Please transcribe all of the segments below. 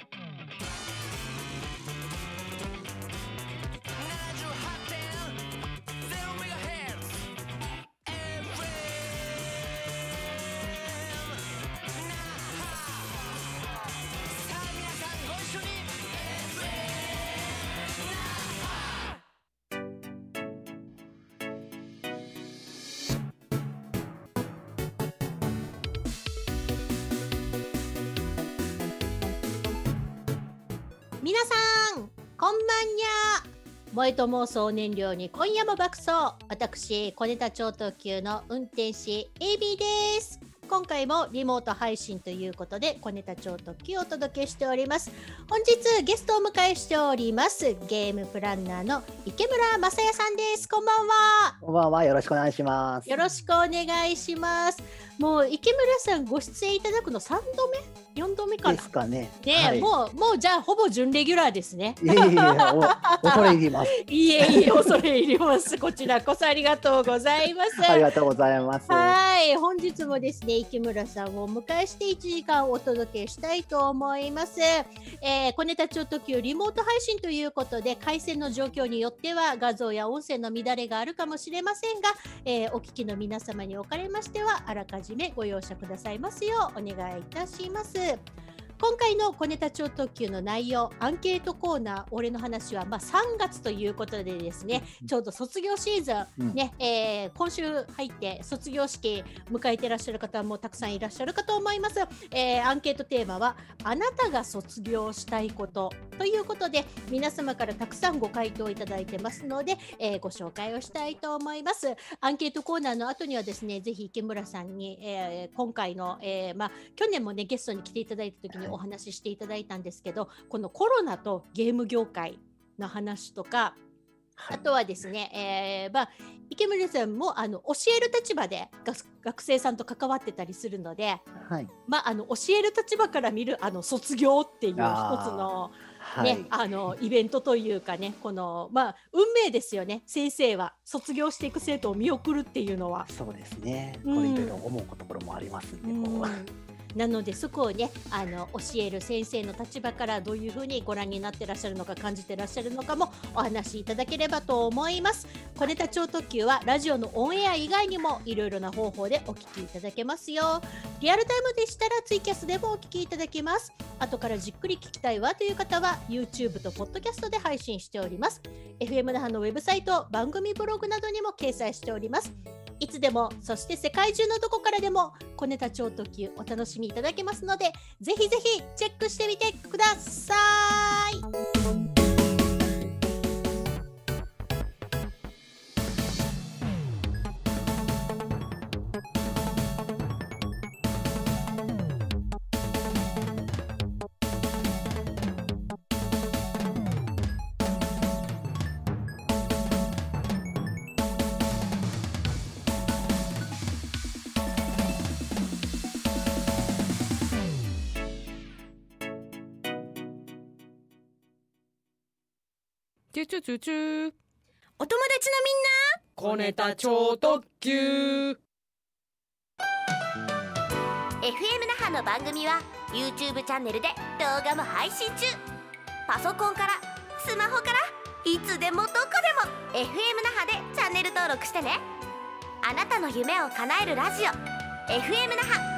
Mm-hmm. 燃えと妄想燃料に今夜も爆走私小ネタ超特急の運転士 AB です今回もリモート配信ということで小ネタ超特急をお届けしております本日ゲストをお迎えしておりますゲームプランナーの池村雅也さんですこんばんはこんばんはよろしくお願いしますよろしくお願いしますもう池村さんご出演いただくの3度目4度目かなですかね。ね、はい、もうもうじゃあほぼ準レギュラーですね。いえいえ恐れ入ります。いえいえ恐れ入ります。こちらこそありがとうございます。ありがとうございます。はい本日もですね池村さんをお迎えして1時間お届けしたいと思います。えー、小ネタちょ超特急リモート配信ということで回線の状況によっては画像や音声の乱れがあるかもしれませんが、えー、お聞きの皆様におかれましてはあらかじじめご容赦くださいますようお願いいたします。今回の小ネタ超特急の内容アンケートコーナー俺の話は、まあ、3月ということでですねちょうど卒業シーズンね、うん、えー、今週入って卒業式迎えてらっしゃる方もたくさんいらっしゃるかと思います、えー、アンケートテーマはあなたが卒業したいことということで皆様からたくさんご回答いただいてますので、えー、ご紹介をしたいと思いますアンケートコーナーの後にはですねぜひ池村さんに、え今回の、えまあ、去年もねゲストに来ていただいた時にお話ししていただいたんですけどこのコロナとゲーム業界の話とかあとはですね、えーまあ、池村さんもあの教える立場で学生さんと関わってたりするので、はい、まあ、あの教える立場から見るあの卒業っていう一つの,、ね、はい、あのイベントというかねこの、まあ、運命ですよね先生は卒業していく生徒を見送るっていうのは。そうですねこれいろいろ思うところもありますね。うん、こなのでそこをねあの教える先生の立場からどういうふうにご覧になってらっしゃるのか感じてらっしゃるのかもお話しいただければと思います。小ネタ超特急はラジオのオンエア以外にもいろいろな方法でお聞きいただけますよ。リアルタイムでしたらツイキャスでもお聞きいただけます。後からじっくり聞きたいわという方は YouTube と Podcast で配信しております。FM 那覇のウェブサイト番組ブログなどにも掲載しております。いつでもそして世界中のどこからでも小ネタ超特急お楽しみいただけますのでぜひぜひチェックしてみてください急チューチューチューお友達のみんな小ネタ超特急 FM 那覇の番組は YouTube チャンネルで動画も配信中パソコンからスマホからいつでもどこでも FM 那覇でチャンネル登録してねあなたの夢を叶えるラジオ FM 那覇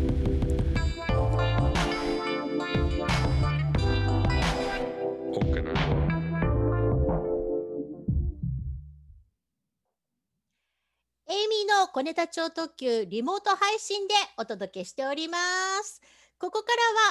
エイミーの小ネタ超特急リモート配信でお届けしております。ここか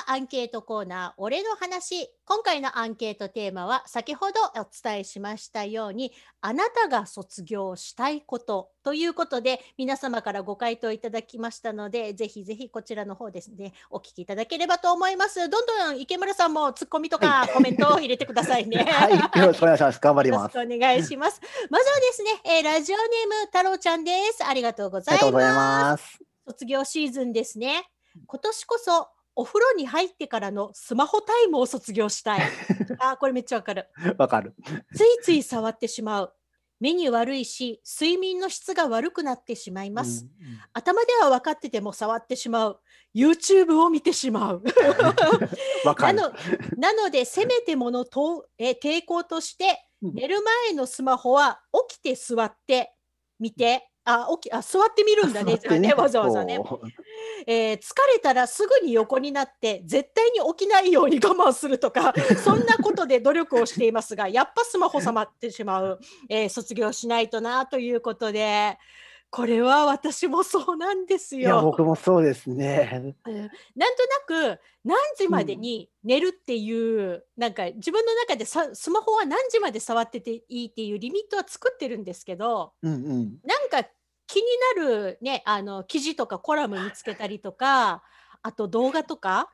らはアンケートコーナー、俺の話。今回のアンケートテーマは、先ほどお伝えしましたように、あなたが卒業したいことということで、皆様からご回答いただきましたので、ぜひぜひこちらの方ですね、お聞きいただければと思います。どんどん池村さんもツッコミとかコメントを入れてくださいね。はい、よろしくお願いします。頑張ります。お願いします。まずはですね、えー、ラジオネーム太郎ちゃんです。ありがとうございます。卒業シーズンですね。今年こそお風呂に入ってからのスマホタイムを卒業したい。あこれめっちゃわかる。わかる。ついつい触ってしまう。目に悪いし、睡眠の質が悪くなってしまいます。うんうん、頭では分かってても触ってしまう。YouTube を見てしまう。なのなので、せめてものとえ抵抗として、寝る前のスマホは起きて座って見て、あ起きあ座ってみるんだね ねわざわざね。えー、疲れたらすぐに横になって絶対に起きないように我慢するとか そんなことで努力をしていますがやっぱスマホさまってしまう、えー、卒業しないとなということで。これは私もそうなんですよ。僕もそうですね。なんとなく何時までに寝るっていう、うん、なんか自分の中でさスマホは何時まで触ってていいっていうリミットは作ってるんですけど、うんうん、なんか気になるねあの記事とかコラム見つけたりとか あと動画とか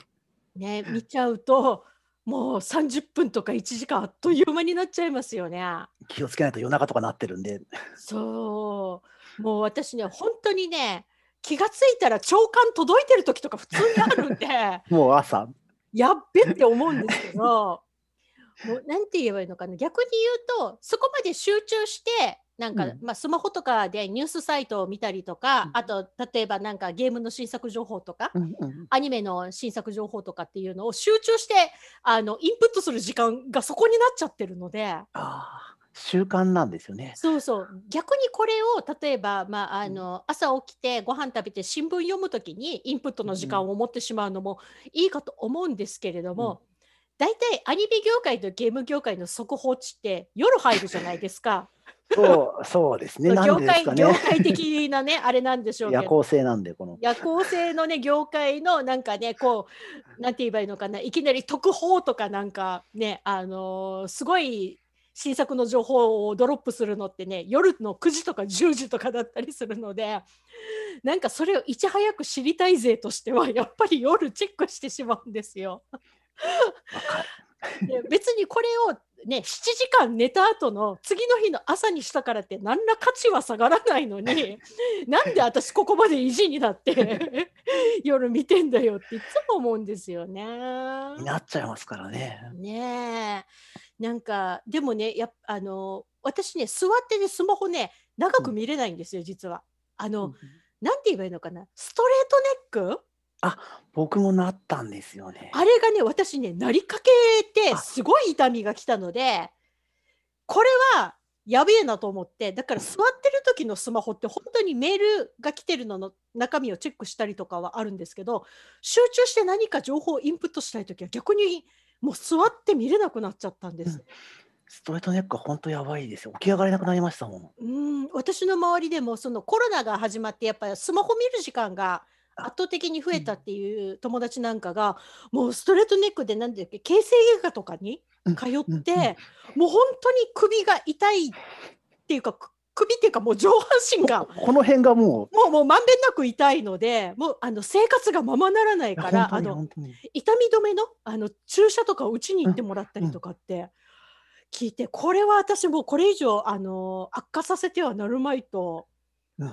ね見ちゃうともう30分とか1時間あっという間になっちゃいますよね。気をつけないと夜中とかなってるんで。そうもう私ね本当にね気がついたら朝刊届いてる時とか普通にあるんで もう朝やっべって思うんですけどもうなんて言えばいいのかな逆に言うとそこまで集中してなんか、うん、まあ、スマホとかでニュースサイトを見たりとか、うん、あと例えばなんかゲームの新作情報とか、うんうん、アニメの新作情報とかっていうのを集中してあのインプットする時間がそこになっちゃってるので。習慣なんですよねそうそう逆にこれを例えば、まああの、うん、朝起きてご飯食べて新聞読む時にインプットの時間を持ってしまうのもいいかと思うんですけれども、大体アニメ業界とゲーム業界の速報値って夜入るじゃないですか。そう、そうですね。業界、ね、業界的なね、あれなんでしょうけど。夜行性なんで、この。夜行性のね、業界の、なんかね、こう、なんて言えばいいのかな、いきなり特報とかなんか、ね、あのー、すごい。新作の情報をドロップするのってね夜の9時とか10時とかだったりするのでなんかそれをいち早く知りたい勢としてはやっぱり夜チェックしてしまうんですよ。別にこれをね、7時間寝た後の次の日の朝にしたからって何ら価値は下がらないのに なんで私ここまで意地になって 夜見てんだよっていつも思うんですよね。なっちゃいますからね。ねなんかでもねやあの私ね座ってねスマホね長く見れないんですよ、うん、実は。あの、うん、なんて言えばいいのかなストレートネックあ僕もなったんですよね。あれがね私ねなりかけてすごい痛みが来たのでこれはやべえなと思ってだから座ってる時のスマホって本当にメールが来てるのの中身をチェックしたりとかはあるんですけど集中して何か情報をインプットしたい時は逆にもう座って見れなくなっちゃったんです。うん、ストレートネックは本当やばいですよ。起き上がれなくなりましたもん。うん、私の周りでもそのコロナが始まってやっぱりスマホ見る時間が圧倒的に増えたっていう友達なんかが、うん、もうストレートネックで何だっけ形成外科とかに通って、うん、もう本当に首が痛いっていうか首っていうかもう上半身がこの辺がもうもうもうまんべんなく痛いのでもうあの生活がままならないからあの痛み止めのあの注射とか打ちに行ってもらったりとかって聞いて、これは私もうこれ以上あの悪化させてはなるまいと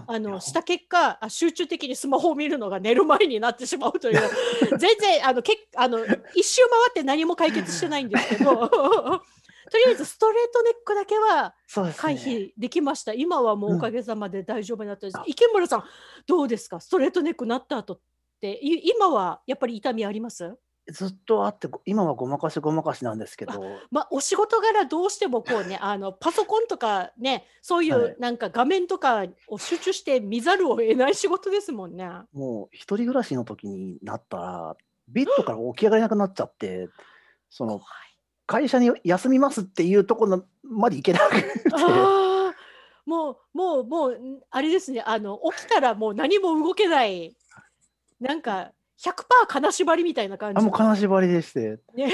あのした結果集中的にスマホを見るのが寝る前になってしまうという 全然あのけあの一周回って何も解決してないんですけど とりあえずストレートネックだけは回避できました、ね、今はもうおかげさまで大丈夫になったです、うん、池村さんどうですかストレートネックなった後って今はやっぱり痛みありますずっとあって今はごまかしごまかしなんですけど、まあ、お仕事柄どうしてもこうねあのパソコンとかねそういうなんか画面とかを集中して見ざるを得ない仕事ですもんね。もう一人暮らしの時になったらビットから起き上がれなくなっちゃって その会社に休みますっていうところまで行けなくて。もうもうもうあれですねあの起きたらもう何も動けないなんか100%金縛りみたいな感じあもう金縛りでして、ね、い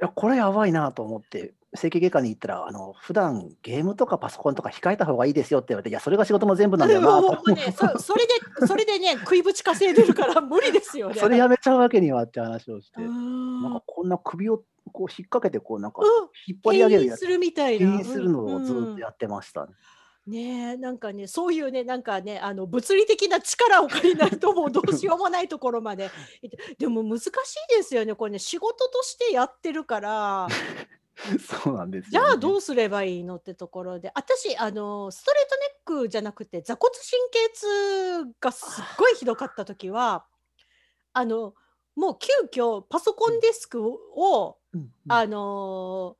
やこれやばいなと思って整形外科に行ったらあの普段ゲームとかパソコンとか控えた方がいいですよって言われていやそれが仕事の全部なんだよなと思って、ね、そそれでそれでね食いぶち稼いでるから無理ですよねそれやめちゃうわけにはって話をしてなんかこんな首をこう引っ掛けてこうなんか引っ張り上げるやつ、うん、するみたいな、うするのをずっとやってました、ねうんねなんかねそういうねなんかねあの物理的な力を借りないともうどうしようもないところまででも難しいですよねこれね仕事としてやってるから。そうなんです、ね、じゃあどうすればいいのってところで私あのストレートネックじゃなくて座骨神経痛がすっごいひどかった時はあのもう急遽パソコンデスクを、うん、あの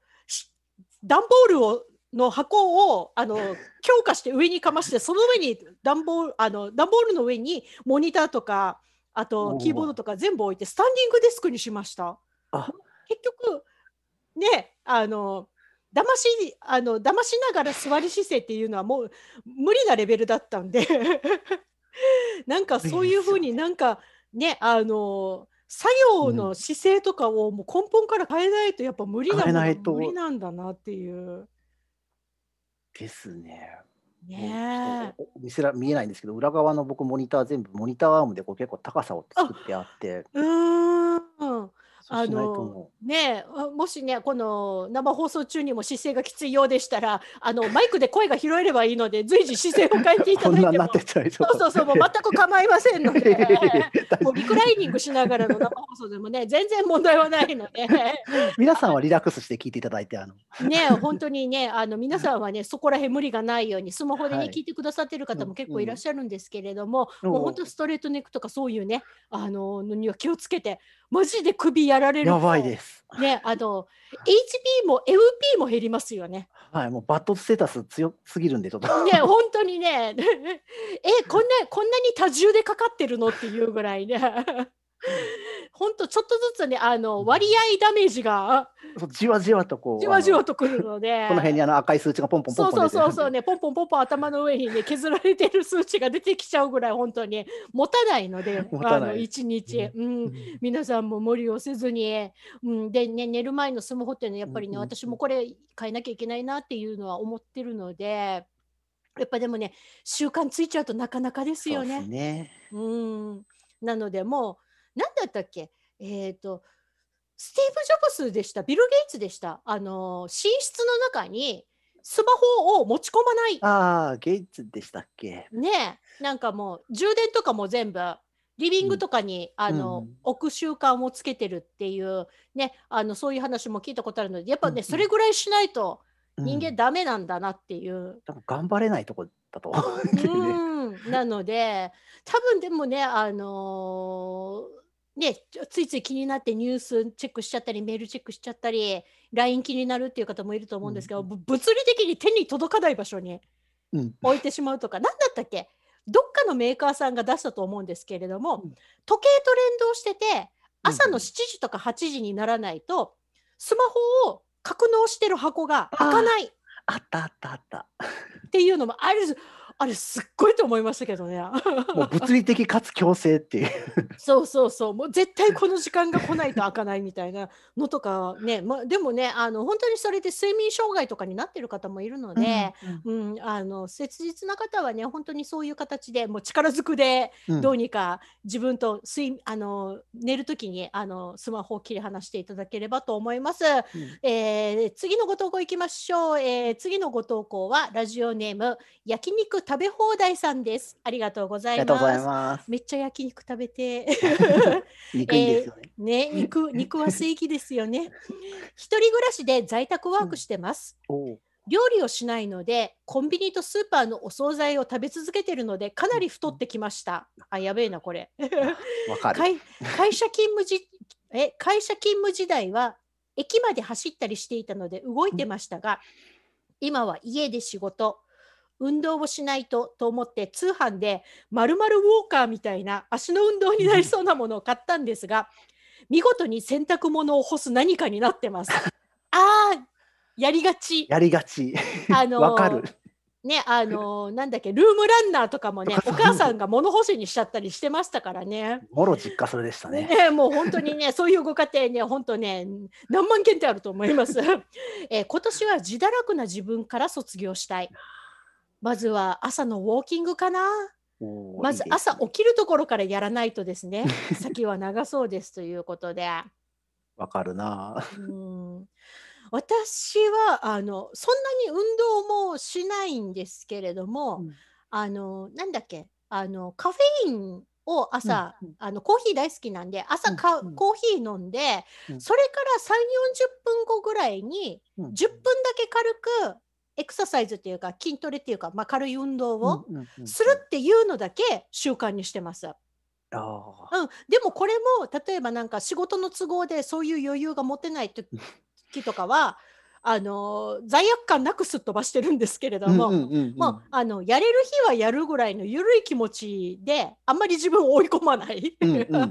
段ボールをの箱をあの強化して上にかましてその上に段ボールあの段ボールの上にモニターとかあとキーボードとか全部置いてスタンディングデスクにしました。結局ねあの騙しあの騙しながら座り姿勢っていうのはもう無理なレベルだったんで なんかそういうふうになんかねあの作業の姿勢とかをもう根本から変えないとやっぱ無理な無理なんだなっていう。ですね。ね見せら見えないんですけど裏側の僕モニター全部モニターアームでこう結構高さを作ってあってうんあのねもしねこの生放送中にも姿勢がきついようでしたらあのマイクで声が拾えればいいので随時姿勢を変えていただいてもそうそうそうもう全く構いませんので もうリクライニングしながらの生放送でもね全然問題はないので皆さんはリラックスして聞いていただいてあのね本当にねあの皆さんはねそこらへん無理がないようにスマホでね、はい、聞いてくださってる方も結構いらっしゃるんですけれども、うんうん、もう本当ストレートネックとかそういうねあのには気をつけてマジで首やられるやばいです。ね、あの HP も FP も減りますよね。はい、もうバットステータス強すぎるんでちょっと。ね、本当にね、えこんなこんなに多重でかかってるのっていうぐらいね。本当ちょっとずつねあの割合ダメージがじわじわとこうじわじわとくるのでこの辺にあの赤い数値がポンポンポンポンそうそうそうそうねポンポンポンポン頭の上にね削られてる数値が出てきちゃうぐらい本当に持たないのであの1日、うん、うん、皆さんも無理をせずに、うん、でね寝る前のスマホってねやっぱりね、うんうん、私もこれ変えなきゃいけないなっていうのは思ってるので。やっぱでもね習慣ついちゃうとなかなかですよね。う、ね、ん、なのでもう何だったっけえっ、ー、とスティーブ・ジョブスでしたビル・ゲイツでしたあの寝室の中にスマホを持ち込まないああゲイツでしたっけねなんかもう充電とかも全部リビングとかに、うん、あの、うん、置く習慣をつけてるっていうねあのそういう話も聞いたことあるのでやっぱね、うん、それぐらいしないと人間ダメなんだなっていう。多分頑張れないとこだと ね、うんなので多分でもねあのーね、ついつい気になってニュースチェックしちゃったりメールチェックしちゃったり LINE 気になるっていう方もいると思うんですけど、うん、物理的に手に届かない場所に置いてしまうとか、うん、何だったっけどっかのメーカーさんが出したと思うんですけれども、うん、時計と連動してて朝の7時とか8時にならないと、スマホを格納してる箱が開かない。あったあったあった。っていうのもある。あれすっごいと思いましたけどねもう物理的かつ強制っていうそうそうそうもう絶対この時間が来ないと開かないみたいなのとかね、まあ、でもねあの本当にそれで睡眠障害とかになってる方もいるので、うん、うんうん、あの切実な方はね本当にそういう形でもう力ずくでどうにか自分と睡、うん、あの寝る時にあのスマホを切り離していただければと思います。うん、えー、次のご投稿いきましょう、えー、次のご投稿はラジオネーム焼肉食べ放題さんです。ありがとうございます。めっちゃ焼肉食べて。肉いいですよね。えー、ね肉 肉は正義ですよね。一人暮らしで在宅ワークしてます。うん料理をしないのでコンビニとスーパーのお惣菜を食べ続けてるのでかなり太ってきました。あやべえなこれ会。会社勤務じえ会社勤務時代は駅まで走ったりしていたので動いてましたが、うん、今は家で仕事運動をしないとと思って通販でまるまるウォーカーみたいな足の運動になりそうなものを買ったんですが、見事に洗濯物を干す何かになってます。ああやりがち。やりがち。あのわ、ー、かる。ね、あのー、なんだっけ、ルームランナーとかもね、お母さんが物干しにしちゃったりしてましたからね。もろ実家それでしたね。ね、もう本当にね、そういうご家庭ね、本当ね、何万件ってあると思います。えー、今年は自堕落な自分から卒業したい。まずは朝のウォーキングかな。まず朝起きるところからやらないとですね、先は長そうですということで。わかるな。うん私はあのそんなに運動もしないんですけれども、うん、あのなんだっけあのカフェインを朝、うんあのコーヒー大好きなんで朝か、うんコーヒー飲んで、うん、それから3 4 0分後ぐらいに10分だけ軽くエクササイズっていうか筋トレっていうか、まあ、軽い運動をするっていうのだけ習慣にしてます。うん、でもこれも例えばなんか仕事の都合でそういう余裕が持てない時とかはあの罪悪感なくすっ飛ばしてるんですけれども、うんうんうんうん、もうあのやれる日はやるぐらいの緩い気持ちであんまり自分を追い込まないうん、感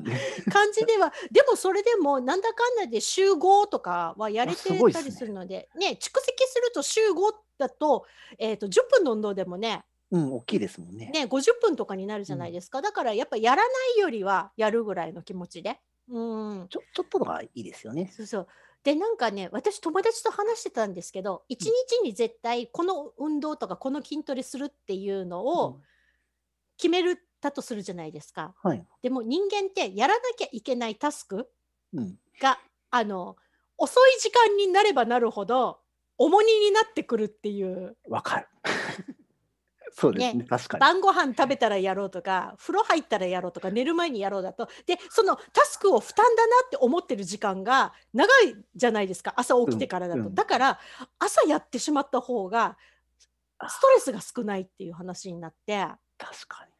じではでもそれでもなんだかんだで週5とかはやれてたりするので、ね、ね、蓄積すると週5だと,、えーと、と10分の運動でもねうん、大きいですもんね。ね、50分とかになるじゃないですか。うん、だからやっぱやらないよりはやるぐらいの気持ちで。うん、ちょちょっとのがいいですよね。そうそう。でなんかね私友達と話してたんですけど1日に絶対この運動とかこの筋トレするっていうのを決めるだとするじゃないですか。はい、でも人間ってやらなきゃいけないタスクが、うん、あの遅い時間になればなるほど重荷になってくるっていう。わかる。そうですね、ね、確かに晩ご飯食べたらやろうとか風呂入ったらやろうとか寝る前にやろうだとでそのタスクを負担だなって思ってる時間が長いじゃないですか朝起きてからだと、うんだから朝やってしまった方がストレスが少ないっていう話になって確かに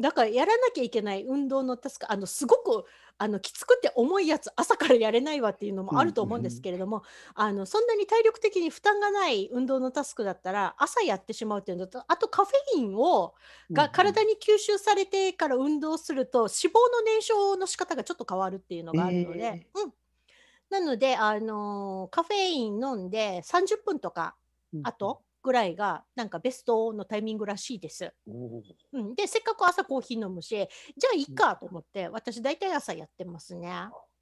だからやらなきゃいけない運動のタスクあのすごくあのきつくて重いやつ朝からやれないわっていうのもあると思うんですけれども、うんうんあのそんなに体力的に負担がない運動のタスクだったら朝やってしまうっていうのとあとカフェインをが体に吸収されてから運動すると脂肪の燃焼の仕方がちょっと変わるっていうのがあるので、えー、うん、なので、あのー、カフェイン飲んで30分とかあと、ぐらいがなんかベストのタイミングらしいです。うん、でせっかく朝コーヒー飲むしじゃあいいかと思って、うん、私大体朝やってますね。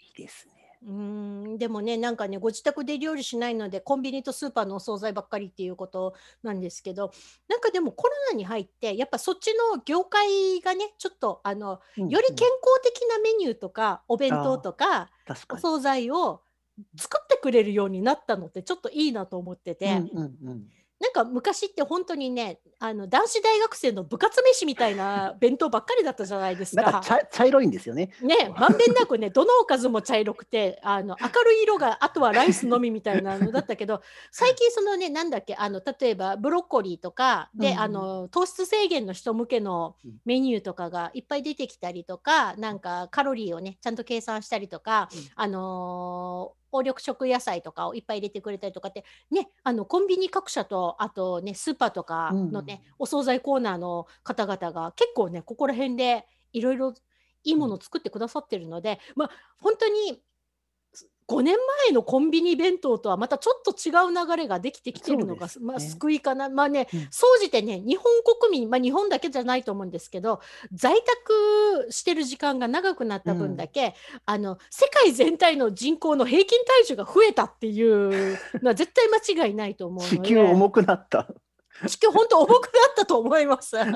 いいですね。うんでもねなんかねご自宅で料理しないのでコンビニとスーパーのお惣菜ばっかりっていうことなんですけどなんかでもコロナに入ってやっぱそっちの業界がねちょっとあの、うんうん、より健康的なメニューとかお弁当とかお惣菜を作ってくれるようになったのってちょっといいなと思ってて。うんうんうんなんか昔って本当にねあの男子大学生の部活飯みたいな弁当ばっかりだったじゃないですか。なんか茶茶色いんですよね。ねまんべんなくねどのおかずも茶色くてあの明るい色があとはライスのみみたいなのだったけど 最近そのねなんだっけあの例えばブロッコリーとかで、うん、あの糖質制限の人向けのメニューとかがいっぱい出てきたりとかなんかカロリーをねちゃんと計算したりとか、うん、あのー緑色野菜とかをいっぱい入れてくれたりとかってねあのコンビニ各社とあとねスーパーとかのね、うん、お惣菜コーナーの方々が結構ねここら辺でいろいろいいものを作ってくださってるので、まあ、本当に5年前のコンビニ弁当とはまたちょっと違う流れができてきてるのが、ね、まあ、救いかな、まあね、総、じ、てね、日本国民、まあ、日本だけじゃないと思うんですけど、在宅してる時間が長くなった分だけ、うん、あの世界全体の人口の平均体重が増えたっていうのは 絶対間違いないと思うので。地球重くなった地球本当重くなったと思います。なん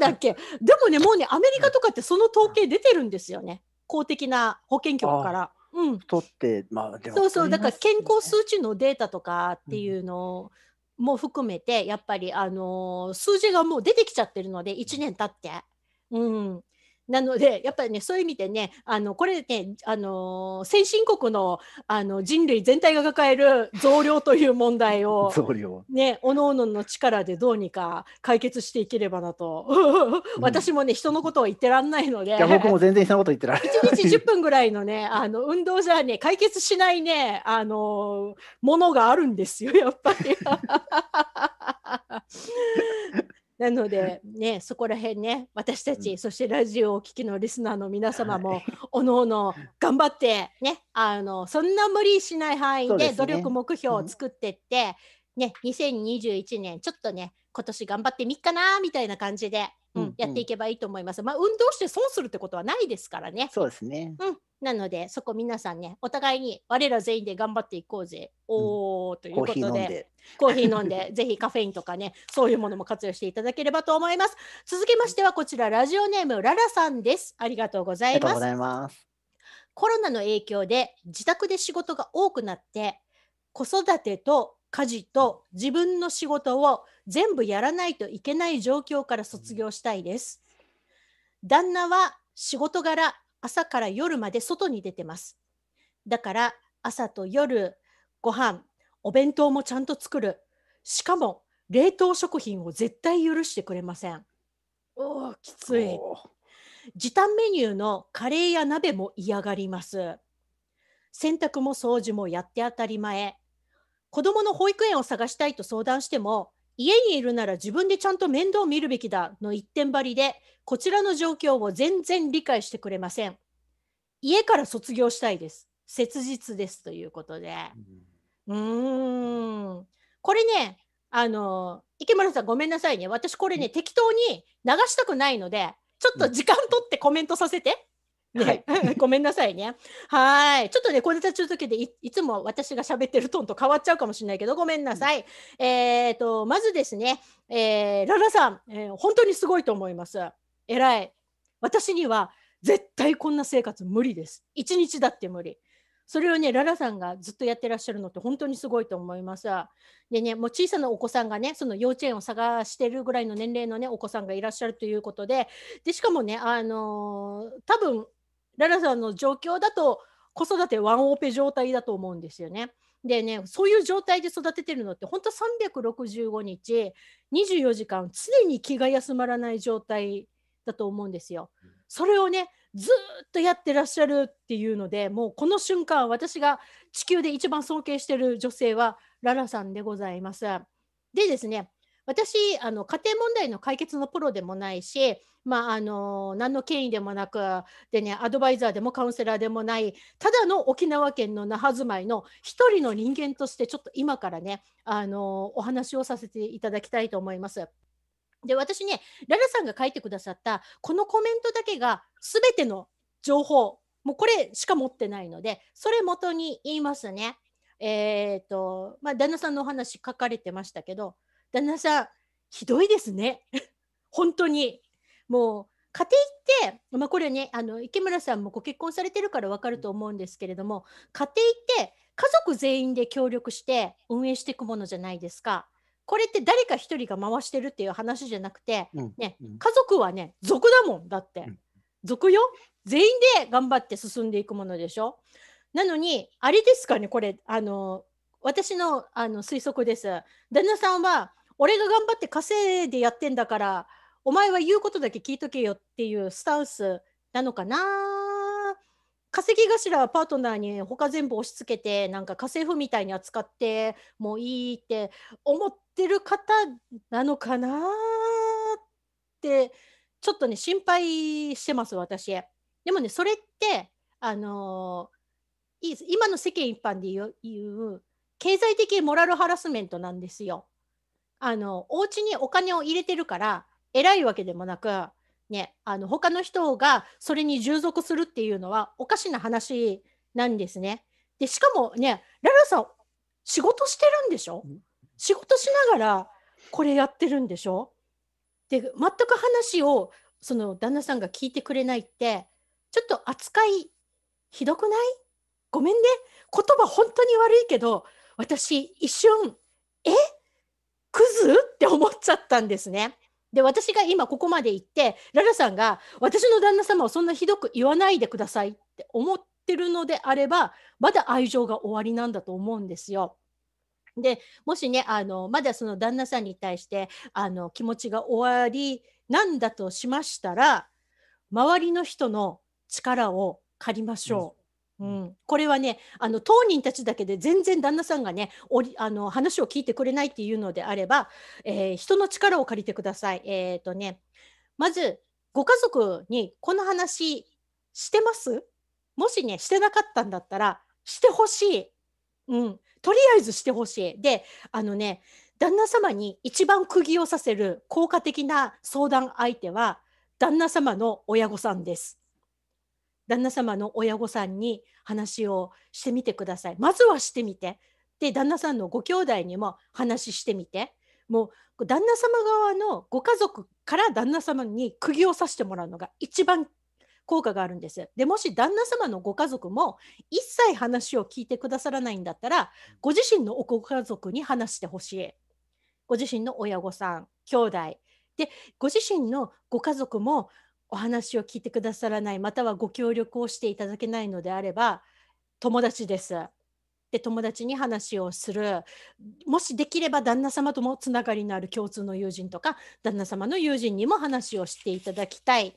だっけでもねもうねアメリカとかってその統計出てるんですよね。公的な保険局から。うん、太ってまあでも、そうそうだから健康数値のデータとかっていうのも含めて、やっぱりあのー、数字がもう出てきちゃってるので1年経って、うん、なのでやっぱりねそういう意味でねあのこれねあの先進国のあの人類全体が抱える増量という問題を、ね、おのおのの力でどうにか解決していければなと私もね、うん、人のことを言ってらんないのでいや僕も全然人のこと言ってらんない1日10分ぐらいのねあの運動じゃね解決しないねあのものがあるんですよやっぱり。なのでねそこら辺ね私たち、うん、そしてラジオをお聴きのリスナーの皆様も、はい、おのおの頑張ってねあのそんな無理しない範囲で努力目標を作ってって、ねうん、ね2021年ちょっとね今年頑張ってみっかなみたいな感じでうん、うん、やっていけばいいと思います。まあ運動して損するってことはないですからね。そうですね。うん、なので、そこ皆さんね、お互いに我ら全員で頑張っていこうぜ。おー、うん、ということで、コーヒー飲んで、んで ぜひカフェインとかね、そういうものも活用していただければと思います。続きましては、こちら、ラジオネーム、ララさんです。ありがとうございます。コロナの影響で自宅で仕事が多くなって、子育てと家事と自分の仕事を全部やらないといけない状況から卒業したいです。旦那は仕事柄朝から夜まで外に出てます。だから朝と夜ご飯お弁当もちゃんと作る。しかも冷凍食品を絶対許してくれません。おおきつい。時短メニューのカレーや鍋も嫌がります。洗濯も掃除もやって当たり前。子供の保育園を探したいと相談しても家にいるなら自分でちゃんと面倒を見るべきだの一点張りでこちらの状況を全然理解してくれません家から卒業したいです切実ですということでうんこれねあの池村さんごめんなさいね私これね適当に流したくないのでちょっと時間取ってコメントさせてね、はい、ごめんなさいね。はい。ちょっとね、これで中時でいいつも私が喋ってるトーンと変わっちゃうかもしれないけど、ごめんなさい。うん、えっ、ー、と、まずですね、えー、ララさん、えー、本当にすごいと思います。偉い。私には絶対こんな生活無理です。一日だって無理。それをね、ララさんがずっとやってらっしゃるのって本当にすごいと思います。でね、もう小さなお子さんがね、その幼稚園を探してるぐらいの年齢のね、お子さんがいらっしゃるということで、でしかもね、あのー、多分ララさんの状況だと子育てワンオペ状態だと思うんですよね。でねそういう状態で育ててるのって本当365日24時間常に気が休まらない状態だと思うんですよ。それをねずっとやってらっしゃるっていうのでもうこの瞬間私が地球で一番尊敬してる女性はララさんでございます。でですね私あの家庭問題の解決のプロでもないし、まあ、あの何の権威でもなくで、ね、アドバイザーでもカウンセラーでもないただの沖縄県の那覇住まいの一人の人間としてちょっと今からねあのお話をさせていただきたいと思います。で私ねララさんが書いてくださったこのコメントだけが全ての情報もうこれしか持ってないのでそれ元に言いますね。えーとまあ、旦那さんのお話書かれてましたけど旦那さんひどいですね 本当にもう家庭って、まあ、これねあの池村さんもご結婚されてるから分かると思うんですけれども家庭って家族全員で協力して運営していくものじゃないですか。これって誰か一人が回してるっていう話じゃなくて、ね、家族はね族だもんだって、族よ全員で頑張って進んでいくものでしょなのにあれですかねこれあの私のあの推測です。旦那さんは俺が頑張って稼いでやってんだからお前は言うことだけ聞いとけよっていうスタンスなのかな稼ぎ頭はパートナーに他全部押し付けてなんか家政婦みたいに扱ってもういいって思ってる方なのかなってちょっとね心配してます私。でもねそれってあのー、今の世間一般で言う経済的モラルハラスメントなんですよ。あのお家にお金を入れてるから偉いわけでもなく、ね、あの他の人がそれに従属するっていうのはおかしな話なんですね。でしかもねララさん仕事してるんでしょ仕事しながらこれやってるんでしょで全く話をその旦那さんが聞いてくれないってちょっと扱いひどくないごめんね言葉本当に悪いけど私一瞬えクズって思っちゃったんですね。で私が今ここまで行ってララさんが私の旦那様をそんなひどく言わないでくださいって思ってるのであればまだ愛情が終わりなんだと思うんですよ。でもしねあのまだその旦那さんに対してあの気持ちが終わりなんだとしましたら周りの人の力を借りましょう。うん、これはねあの当人たちだけで全然旦那さんがねおりあの話を聞いてくれないっていうのであれば、えー、人の力を借りてください。えーとね、まずご家族にこの話してますもしねしてなかったんだったらしてほしい、うん、とりあえずしてほしい。であのね旦那様に一番釘をさせる効果的な相談相手は旦那様の親御さんです。旦那様の親御さんに話をしてみてくださいまずはしてみてで旦那さんのご兄弟にも話してみてもう旦那様側のご家族から旦那様に釘を刺してもらうのが一番効果があるんです。でもし旦那様のご家族も一切話を聞いてくださらないんだったらご自身のご家族に話してほしい。ご自身の親御さん兄弟でご自身のご家族もお話を聞いてくださらないまたはご協力をしていただけないのであれば友達です。で友達に話をするもしできれば旦那様ともつながりのある共通の友人とか旦那様の友人にも話をしていただきたい。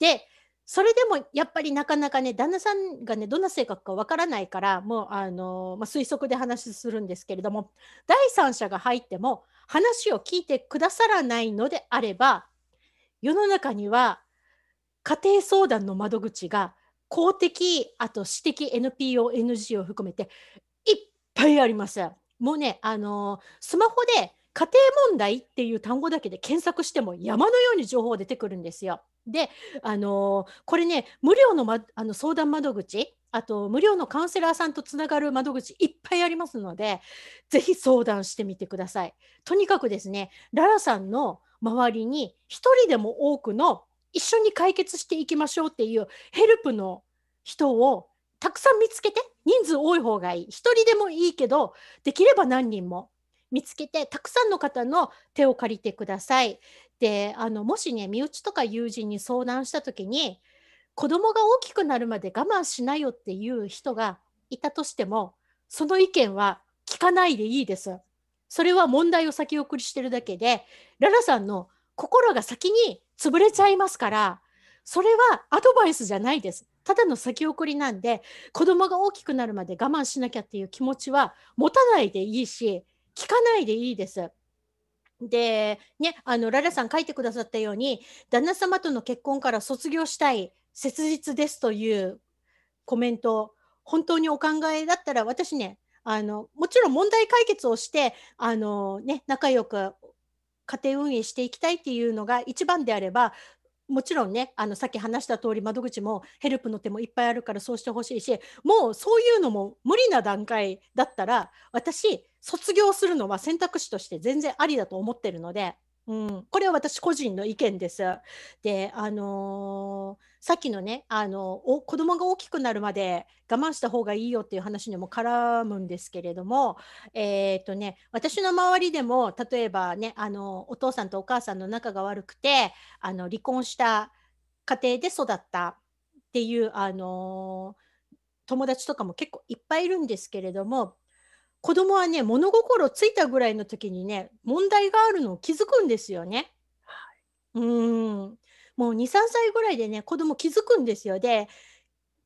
でそれでもやっぱりなかなかね旦那さんがねどんな性格かわからないからもうあの、まあ、推測で話するんですけれども第三者が入っても話を聞いてくださらないのであれば世の中には家庭相談の窓口が公的あと私的 n p o n g を含めていっぱいあります。もうねあのスマホで家庭問題っていう単語だけで検索しても山のように情報出てくるんですよ。で、あのー、これね無料の,、ま、あの相談窓口あと無料のカウンセラーさんとつながる窓口いっぱいありますのでぜひ相談してみてください。とにかくですねララさんの周りに1人でも多くの一緒に解決していきましょうっていうヘルプの人をたくさん見つけて人数多い方がいい一人でもいいけどできれば何人も見つけてたくさんの方の手を借りてください。であのもしね身内とか友人に相談した時に子供が大きくなるまで我慢しなよっていう人がいたとしてもその意見は聞かないでいいです。それは問題を先送りしてるだけでララさんの心が先に潰れちゃいますから、それはアドバイスじゃないです。ただの先送りなんで、子供が大きくなるまで我慢しなきゃっていう気持ちは持たないでいいし、聞かないでいいです。で、ね、あの、ララさん書いてくださったように、旦那様との結婚から卒業したい、切実ですというコメント、本当にお考えだったら、私ね、あのもちろん問題解決をしてあの、ね、仲良く家庭運営していきたいっていうのが一番であればもちろんねあのさっき話した通り窓口もヘルプの手もいっぱいあるからそうしてほしいしもうそういうのも無理な段階だったら私卒業するのは選択肢として全然ありだと思ってるので。うん、これは私個人の意見です。で、あのー、さっきのね、あのー、子供が大きくなるまで我慢した方がいいよっていう話にも絡むんですけれども、えっ、ー、とね、私の周りでも例えばね、あのお父さんとお母さんの仲が悪くてあの離婚した家庭で育ったっていう、あの友達とかも結構いっぱいいるんですけれども子供はね物心ついたぐらいの時にね問題があるのを気づくんですよね。んもう23歳ぐらいでね子供気づくんですよで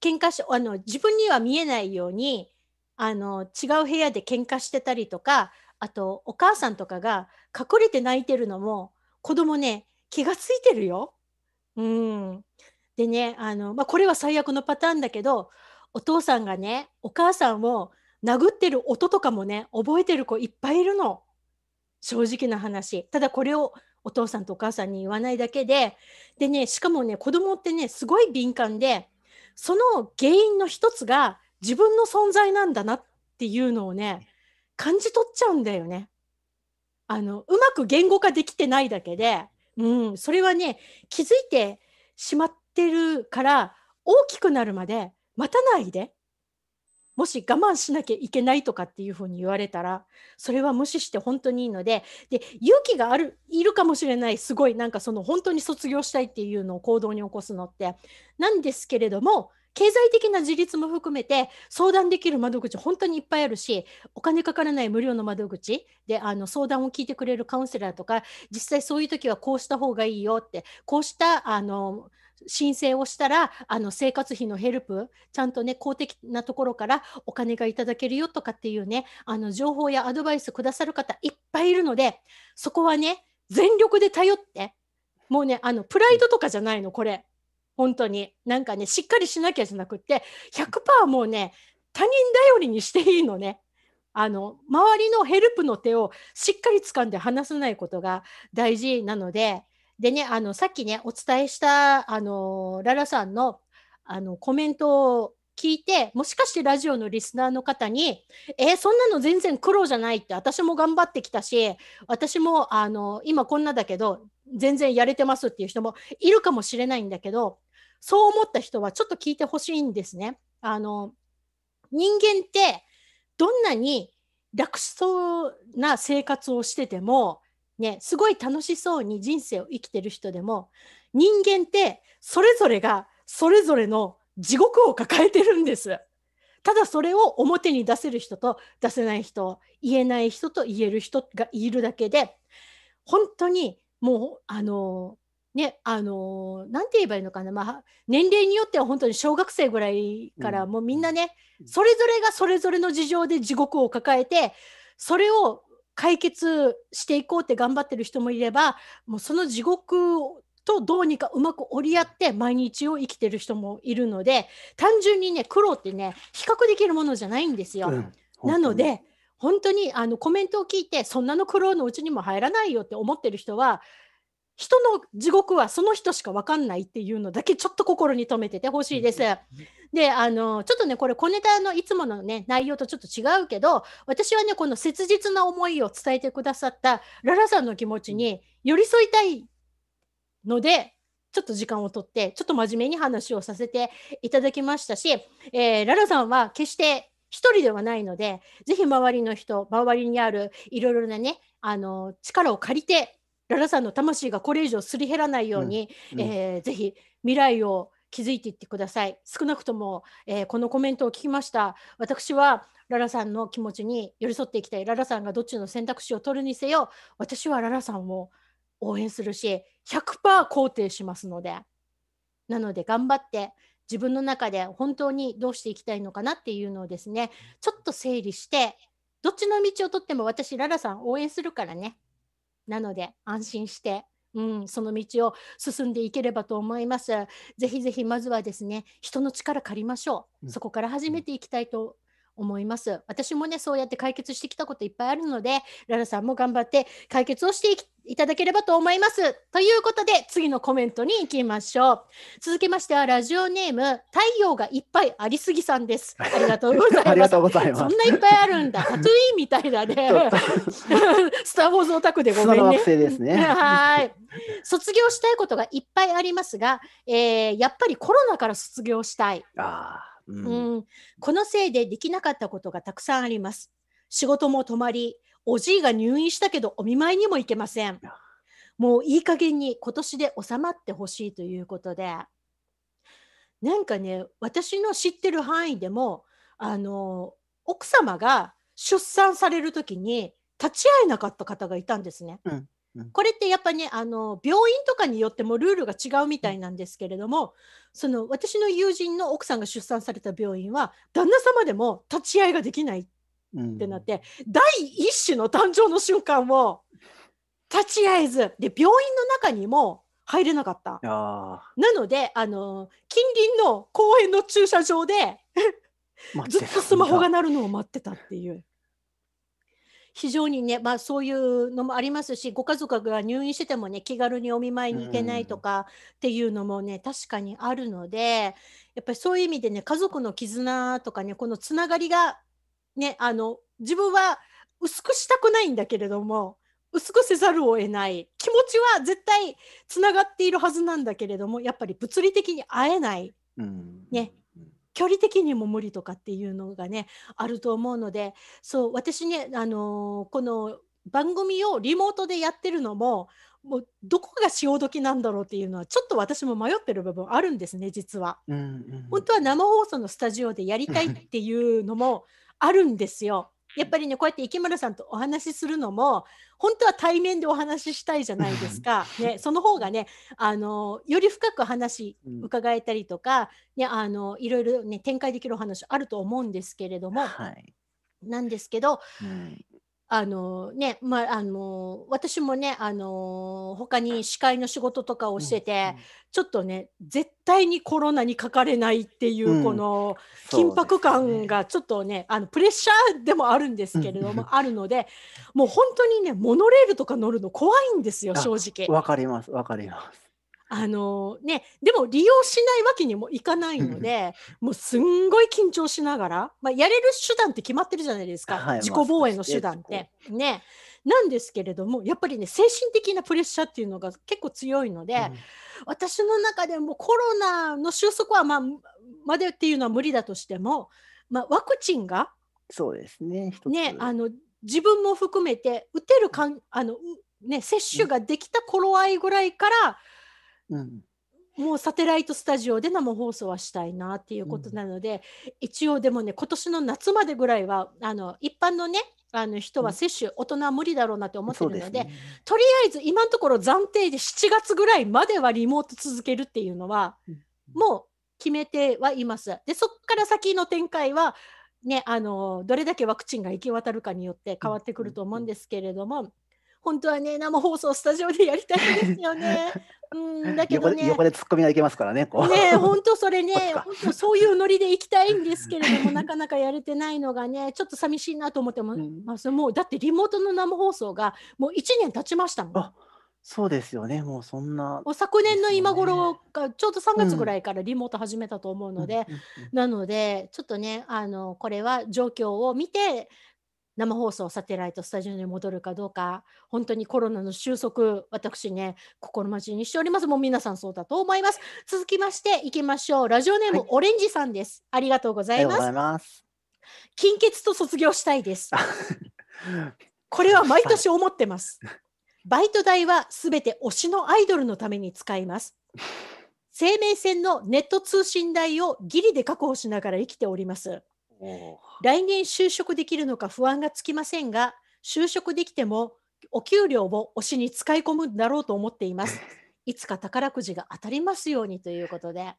喧嘩しあの自分には見えないようにあの違う部屋で喧嘩してたりとかあとお母さんとかが隠れて泣いてるのも子供ね気がついてるよ。うん、でねあの、まあ、これは最悪のパターンだけどお父さんがねお母さんを殴ってる音とかもね覚えてる子いっぱいいるの正直な話ただこれをお父さんとお母さんに言わないだけででねしかもね子供ってねすごい敏感でその原因の一つが自分の存在なんだなっていうのをね感じ取っちゃうんだよね。あのうまく言語化できてないだけで、うん、それはね気づいてしまってるから大きくなるまで待たないでもし我慢しなきゃいけないとかっていうふうに言われたらそれは無視して本当にいいのでで勇気があるいるかもしれないすごいなんかその本当に卒業したいっていうのを行動に起こすのってなんですけれども経済的な自立も含めて相談できる窓口本当にいっぱいあるしお金かからない無料の窓口であの相談を聞いてくれるカウンセラーとか実際そういう時はこうした方がいいよってこうしたあの申請をしたらあの生活費のヘルプちゃんとね公的なところからお金がいただけるよとかっていうねあの情報やアドバイスくださる方いっぱいいるのでそこはね全力で頼ってもうねあのプライドとかじゃないのこれ本当になんかねしっかりしなきゃじゃなくって100%もうね他人頼りにしていいのね。あの周りのヘルプの手をしっかり掴んで離さないことが大事なのででね、あの、さっきね、お伝えした、あの、ララさんの、あの、コメントを聞いて、もしかしてラジオのリスナーの方に、えー、そんなの全然苦労じゃないって、私も頑張ってきたし、私も、あの、今こんなだけど、全然やれてますっていう人もいるかもしれないんだけど、そう思った人はちょっと聞いてほしいんですね。あの、人間って、どんなに楽そうな生活をしてても、ね、すごい楽しそうに人生を生きてる人でも人間ってそれぞれがそれぞれの地獄を抱えてるんです。ただそれを表に出せる人と出せない人言えない人と言える人がいるだけで本当にもうあのねあの何て言えばいいのかな、まあ、年齢によっては本当に小学生ぐらいからもうみんなね、うん、それぞれがそれぞれの事情で地獄を抱えてそれを解決していこうって頑張ってる人もいればもうその地獄とどうにかうまく折り合って毎日を生きてる人もいるので単純にね苦労ってね比較できるものじゃないんですよ。うん、なので本当にあのコメントを聞いてそんなの苦労のうちにも入らないよって思ってる人は人の地獄はその人しか分かんないっていうのだけちょっと心に留めててほしいです。であのちょっとねこれ小ネタのいつものね内容とちょっと違うけど私はねこの切実な思いを伝えてくださったララさんの気持ちに寄り添いたいのでちょっと時間をとってちょっと真面目に話をさせていただきましたし、えー、ララさんは決して一人ではないので、ぜひ周りの人、周りにあるいろいろなね、あの力を借りてララさんの魂がこれ以上すり減らないように、うんうん、えー、ぜひ未来を築いていってください少なくとも、えー、このコメントを聞きました私はララさんの気持ちに寄り添っていきたいララさんがどっちの選択肢を取るにせよ私はララさんを応援するし100%肯定しますのでなので頑張って自分の中で本当にどうしていきたいのかなっていうのをですねちょっと整理してどっちの道をとっても私ララさん応援するからねなので安心して、うん、その道を進んでいければと思います。ぜひぜひまずはですね人の力借りましょう。そこから始めていきたいと思います。私もねそうやって解決してきたこといっぱいあるのでララさんも頑張って解決をしていきいただければと思います。ということで、次のコメントに行きましょう。続きましては、ラジオネーム、太陽がいっぱいありすぎさんです。ありがとうございます。ありがとうございますそんないっぱいあるんだ。タトゥーインみたいだね。スター・ウォーズオタクでごめんね。ねはい。卒業したいことがいっぱいありますが、えー、やっぱりコロナから卒業したい。うん、うん、このせいでできなかったことがたくさんあります。仕事も止まり、おじいが入院したけどお見舞いにも行けません。もういい加減に今年で収まってほしいということで、なんかね、私の知ってる範囲でも、あの、奥様が出産される時に立ち会えなかった方がいたんですね。うんこれってやっぱねあの病院とかによってもルールが違うみたいなんですけれどもその私の友人の奥さんが出産された病院は旦那様でも立ち会いができないってなって、うん、第一子の誕生の瞬間を立ち会えずで病院の中にも入れなかったなのであの近隣の公園の駐車場でずっとスマホが鳴るのを待ってたっていう。非常にね、まあ、そういうのもありますしご家族が入院しててもね気軽にお見舞いに行けないとかっていうのもね、うん、確かにあるのでやっぱりそういう意味でね家族の絆とかねこのつながりがねあの自分は薄くしたくないんだけれども薄くせざるを得ない気持ちは絶対つながっているはずなんだけれどもやっぱり物理的に会えない、うん、ね、距離的にも無理とかっていうのがねあると思うのでそう私ね、あのー、この番組をリモートでやってるのももうどこが潮時なんだろうっていうのはちょっと私も迷ってる部分あるんですね実は、うんうん、本当は生放送のスタジオでやりたいっていうのもあるんですよ。やっぱりねこうやって池村さんとお話しするのも本当は対面でお話ししたいじゃないですか、ね、その方がねあのより深く話伺えたりとか、ね、あのいろいろ、ね、展開できるお話あると思うんですけれども、はい、なんですけど、あのね、まあ、あの私もね、あの他に司会の仕事とかをしてて、うん、ちょっとね、絶対にコロナにかかれないっていう、この緊迫感がちょっとね、うん、ねあのプレッシャーでもあるんですけれども、うん、あるので、もう本当にね、モノレールとか乗るの怖いんですよ、正直。わかります、わかります。あのね、でも利用しないわけにもいかないので、もうすんごい緊張しながら、まあ、やれる手段って決まってるじゃないですか、はい、自己防衛の手段って。ね、なんですけれどもやっぱりね精神的なプレッシャーっていうのが結構強いので、うん、私の中でもコロナの収束は、まあ、までっていうのは無理だとしても、まあ、ワクチンがそうですねねあの自分も含めて打てるかんあの、ね、接種ができた頃合いぐらいから、うんうんもうサテライトスタジオで生放送はしたいなっていうことなので、うん、一応でもね今年の夏までぐらいはあの一般のねあの人は接種、うん、大人は無理だろうなって思ってるので、ね、とりあえず今のところ暫定で7月ぐらいまではリモート続けるっていうのは、もう決めてはいます。でそっから先の展開はねあのどれだけワクチンが行き渡るかによって変わってくると思うんですけれども。本当はね、生放送スタジオでやりたいですよね。うん、だけどね横で突っ込みがいけますからね、ね、本当それね、本当そういうノリで行きたいんですけれども、なかなかやれてないのがね、ちょっと寂しいなと思っても、うん、まあ、そもうだってリモートの生放送がもう1年経ちましたもん。そうですよね、もうそんな、ね、昨年の今頃がちょうど3月ぐらいからリモート始めたと思うので、うん、なので、ちょっとねあの、これは状況を見て、生放送サテライトスタジオに戻るかどうか本当にコロナの収束私ね心待ちにしておりますもう皆さんそうだと思います続きましていきましょうラジオネーム、はい、オレンジさんですありがとうございます金欠と卒業したいですこれは毎年思ってます バイト代はすべて推しのアイドルのために使います生命線のネット通信代をギリで確保しながら生きております来年就職できるのか不安がつきませんが就職できてもお給料を推しに使い込むんだろうと思っています。いつか宝くじが当たりますようにということで。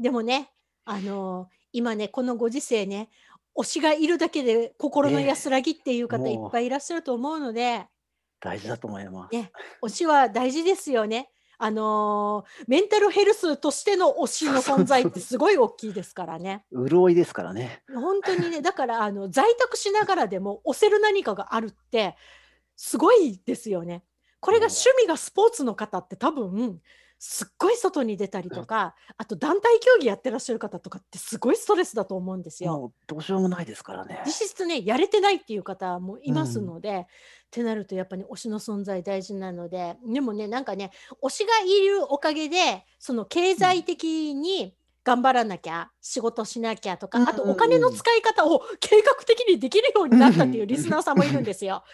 でもね、あのー、今ね、このご時世ね、推しがいるだけで心の安らぎっていう方いっぱいいらっしゃると思うので、ね、大事だと思います、ね。推しは大事ですよね。あのー、メンタルヘルスとしての推しの存在ってすごい大きいですからね。潤いですからね。本当にねだからあの在宅しながらでも推せる何かがあるってすごいですよね。これが趣味がスポーツの方って多分すっごい外に出たりとか、あと団体競技やってらっしゃる方とかってすごいストレスだと思うんですよ。もうどうしようもないですからね。実質ねやれてないっていう方もいますので、うん、ってなるとやっぱり、ね、推しの存在大事なのででもねなんかね推しがいるおかげでその経済的に、頑張らなきゃ仕事しなきゃとかあとお金の使い方を計画的にできるようになったっていうリスナーさんもいるんですよ。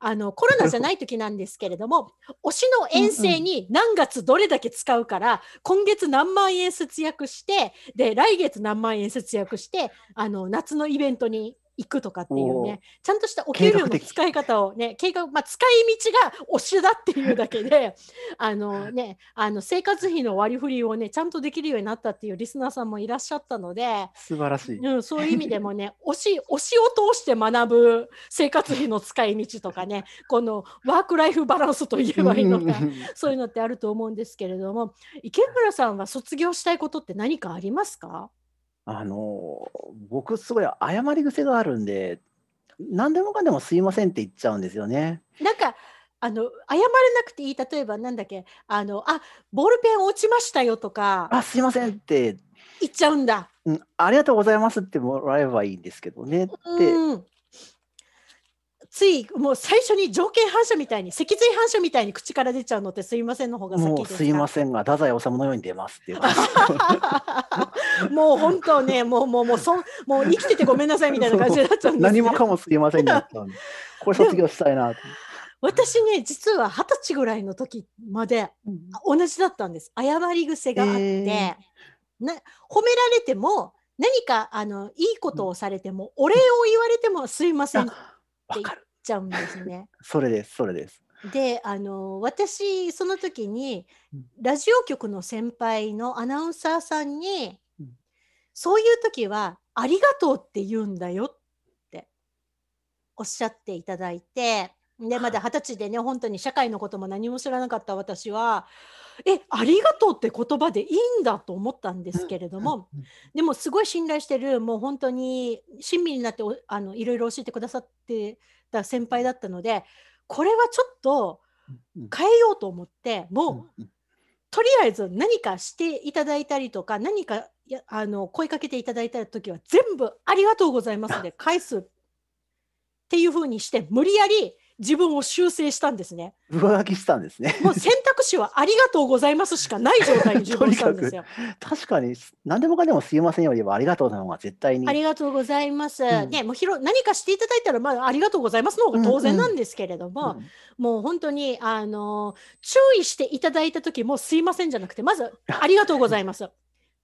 あのコロナじゃない時なんですけれども推しの遠征に何月どれだけ使うから、今月何万円節約してで来月何万円節約してあの夏のイベントに行くとかっていうねちゃんとしたお給料の使い方をね計画まあ、使い道が推しだっていうだけで あの、ね、あの生活費の割り振りをねちゃんとできるようになったっていうリスナーさんもいらっしゃったので素晴らしい、うん、そういう意味でもね 推し推しを通して学ぶ生活費の使い道とかねこのワーク・ライフ・バランスと言えばいいのかそういうのってあると思うんですけれども池村さんは卒業したいことって何かありますかあの僕すごい謝り癖があるんで何でもかんでも「すいません」って言っちゃうんですよね。なんかあの謝らなくていい例えばなんだっけあのあボールペン落ちましたよとかあすいませんって言っちゃうんだ、うん、ありがとうございますってもらえばいいんですけどねって、ついもう最初に条件反射みたいに脊髄反射みたいに口から出ちゃうのってすいませんの方が先ですすいませんが太宰治のように出ますっていうもう本当ねもうもうもうそもう生きててごめんなさいみたいな感じになっちゃうんです何もかもすいませんになったんでこれ卒業したいな私ね実は二十歳ぐらいの時まで、同じだったんです謝り癖があって、えー、な褒められても何かあのいいことをされても、うん、お礼を言われてもすいませんって言っちゃうんですね。それですそれです。であの私その時にラジオ局の先輩のアナウンサーさんに、うん、そういう時は「ありがとう」って言うんだよっておっしゃっていただいてでまだ二十歳でね本当に社会のことも何も知らなかった私はえありがとうって言葉でいいんだと思ったんですけれどもでもすごい信頼してるもう本当に親身になってあのいろいろ教えてくださってた先輩だったのでこれはちょっと変えようと思ってもうとりあえず何かしていただいたりとか何かやあの声かけていただいた時は全部「ありがとうございます」で返すっていうふうにして無理やり自分を修正したんですね。上書きしたんですね。もう選択肢はありがとうございますしかない状態に自分したんですよ。か確かに何でもかでもすいませんよりはありがとうの方が絶対に。ありがとうございます。うん、ねもう広何かしていただいたらまあありがとうございますの方が当然なんですけれども、うんうん、もう本当にあの注意していただいた時もすいませんじゃなくてまずありがとうございます。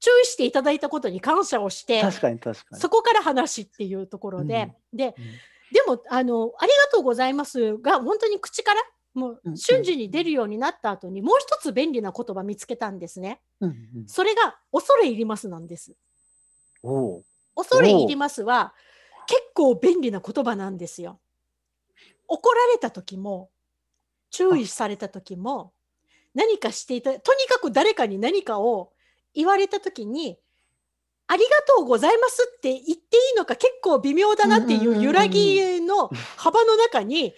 注意していただいたことに感謝をして確確かかににそこから話っていうところで、うん、で、うんでもあの「ありがとうございます」が本当に口からもう瞬時に出るようになった後にもう一つ便利な言葉見つけたんですね。それが恐れ入りますなんです。恐れ入りますは結構便利な言葉なんですよ。怒られた時も注意された時も何かしていたとにかく誰かに何かを言われた時にありがとうございますって言っていいのか結構微妙だなっていう揺らぎの幅の中に、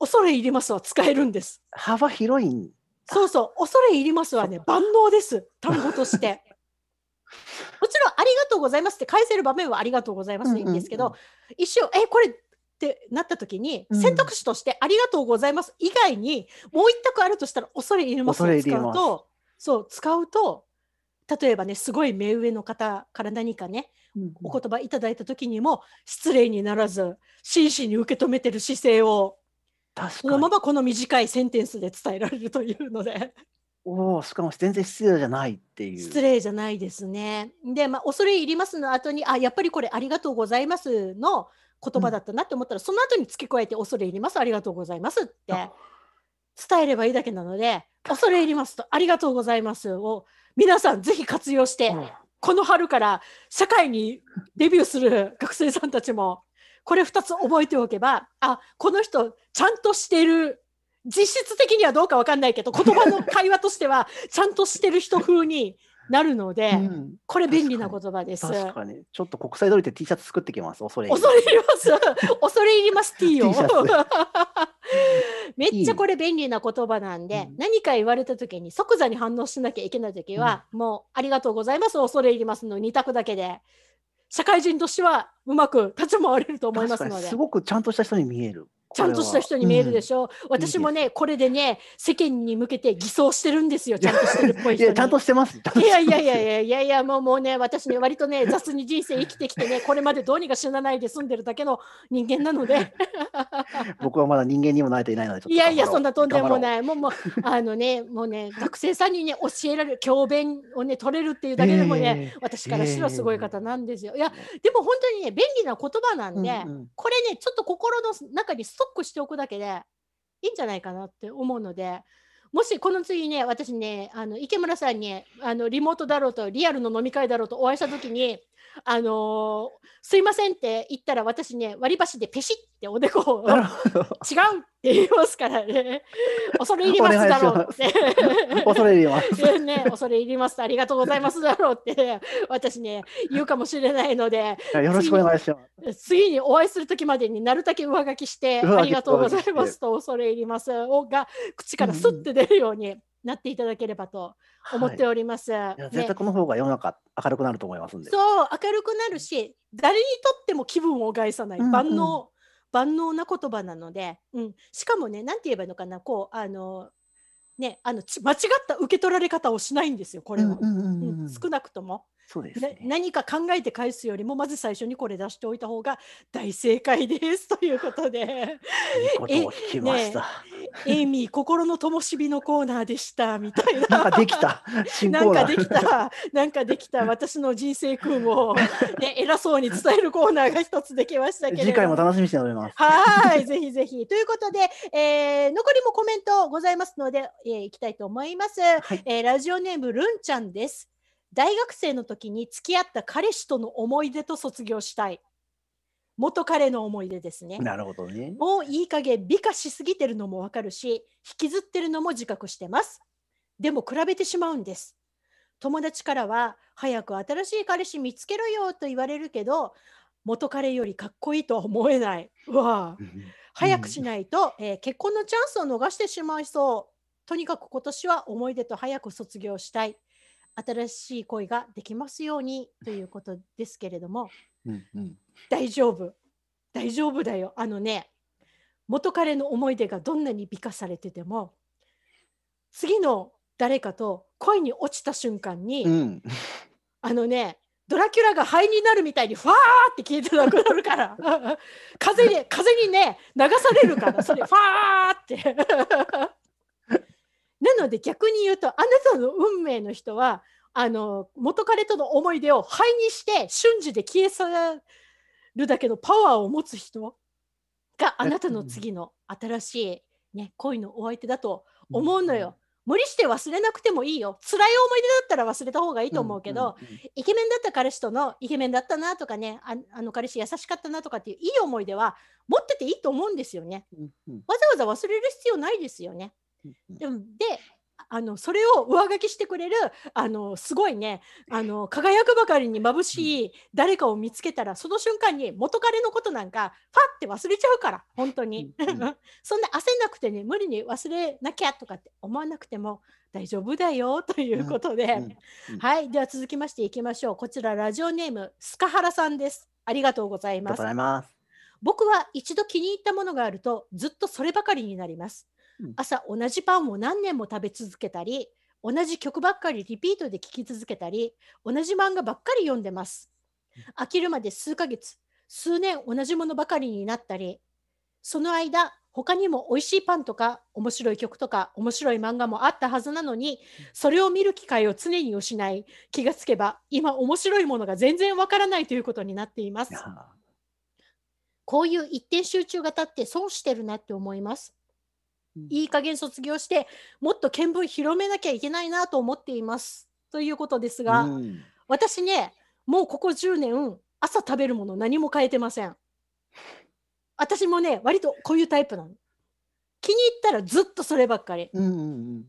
恐れ入りますは使えるんです。幅広いそうそう、恐れ入りますはね、万能です、単語として。もちろん、ありがとうございますって返せる場面はありがとうございますでいいんですけど、一瞬、え、これってなった時に、選択肢としてありがとうございます以外に、もう一択あるとしたら、恐れ入りますを使うと、そう、使うと、例えばねすごい目上の方から何かね、お言葉いただいた時にも失礼にならず真摯に受け止めてる姿勢をそのままこの短いセンテンスで伝えられるというので。おおしかも全然失礼じゃないっていう。失礼じゃないですね。で、まあ、恐れ入りますの後に、あ、やっぱりこれありがとうございますの言葉だったなって思ったら、うん、その後に付け加えて恐れ入ります、ありがとうございますって伝えればいいだけなので、恐れ入りますとありがとうございますを皆さんぜひ活用して、うん、この春から社会にデビューする学生さんたちもこれ2つ覚えておけばあこの人ちゃんとしてる実質的にはどうか分かんないけど言葉の会話としてはちゃんとしてる人風になるので、うん、これ便利な言葉です。確かにちょっと国際通りって T シャツ作ってきます。恐れ入ります。恐れ入ります T を。めっちゃこれ便利な言葉なんで、うん、何か言われた時に即座に反応しなきゃいけない時は、うん、もうありがとうございます恐れ入りますの二択だけで社会人としてはうまく立ち回れると思いますので。すごくちゃんとした人に見える。ちゃんとした人に見えるでしょ、うん、私もねこれでね世間に向けて偽装してるんですよちゃんとしてるっぽい人いやちゃんとしてますいやいやいやいやいやいやもうもうね私ね割とね雑に人生生きてきてねこれまでどうにか死なないで済んでるだけの人間なので 僕はまだ人間にもなれていないのでいやいやそんなとんでもないもうもうあのねもうね学生さんにね教えられる教鞭をね取れるっていうだけでもね、えー、私からしたらすごい方なんですよ、えー、いやでも本当にね便利な言葉なんで、うんうん、これねちょっと心の中にストトックしておくだけでいいんじゃないかなって思うので。もしこの次ね、私ね、あの池村さんにあのリモートだろうとリアルの飲み会だろうとお会いしたときに、あのー、すいませんって言ったら私ね、割り箸でペシっておでこを違うっ言いますからね。恐れ入りますだろうって。恐れ入ります。ね、恐れ入ります。ありがとうございますだろうって、私ね、言うかもしれないので。よろしくお願いします。次にお会いする時までになるだけ上書きして、ありがとうございますと恐れ入りますをが口からすって出るように。なっていただければと思っております。はい、絶対この方が世の中明るくなると思いますんで。ね、そう明るくなるし、誰にとっても気分を害さない、万能万能な言葉なので、うん、しかもね何て言えばいいのかなこうあのねあの間違った受け取られ方をしないんですよこれは、うん、少なくとも。そうです、ね、何か考えて返すよりもまず最初にこれ出しておいた方が大正解ですということでいいこときました、ね、エイミー心の灯火のコーナーでしたみたいななんかできたなんかできたなんかできた私の人生訓を、ね、偉そうに伝えるコーナーが一つできましたけど次回も楽しみにしておりますはいぜひぜひということで、えー、残りもコメントございますので、えー、いきたいと思います、はい、えー、ラジオネームるんちゃんです大学生の時に付き合った彼氏との思い出と卒業したい元彼の思い出ですねなるほどねもういい加減美化しすぎてるのもわかるし引きずってるのも自覚してますでも比べてしまうんです友達からは早く新しい彼氏見つけろよと言われるけど元彼よりかっこいいとは思えないうわ早くしないと、えー、結婚のチャンスを逃してしまいそうとにかく今年は思い出と早く卒業したい新しい恋ができますようにということですけれども、うんうん、大丈夫大丈夫だよあのね元彼の思い出がどんなに美化されてても次の誰かと恋に落ちた瞬間に、うん、あのねドラキュラが灰になるみたいにファーって消えてなくなるから 風に風にね流されるからそれファーってなので逆に言うとあなたの運命の人はあの元彼との思い出を灰にして瞬時で消え去るだけのパワーを持つ人があなたの次の新しい、ね、恋のお相手だと思うのよ。無理して忘れなくてもいいよ辛い思い出だったら忘れた方がいいと思うけど、うんうんうん、イケメンだった彼氏とのイケメンだったなとかねあの彼氏優しかったなとかっていういい思い出は持ってていいと思うんですよね、うんうん、わざわざ忘れる必要ないですよねであのそれを上書きしてくれるあのすごいねあの輝くばかりに眩しい誰かを見つけたらその瞬間に元彼のことなんかファって忘れちゃうから本当に そんな焦んなくてね無理に忘れなきゃとかって思わなくても大丈夫だよということで、はいでは続きましていきましょうこちらラジオネームスカハラさんですありがとうございます僕は一度気に入ったものがあるとずっとそればかりになります朝同じパンを何年も食べ続けたり同じ曲ばっかりリピートで聴き続けたり同じ漫画ばっかり読んでます飽きるまで数ヶ月数年同じものばかりになったりその間他にも美味しいパンとか面白い曲とか面白い漫画もあったはずなのにそれを見る機会を常に失い気がつけば今面白いものが全然わからないということになっていますこういう一点集中型って損してるなって思いますいい加減卒業してもっと見聞広めなきゃいけないなと思っていますということですが、うん、私ねもうここ10年朝食べるもの何も変えてません私もね割とこういうタイプなの気に入ったらずっとそればっかり、うんうんうん、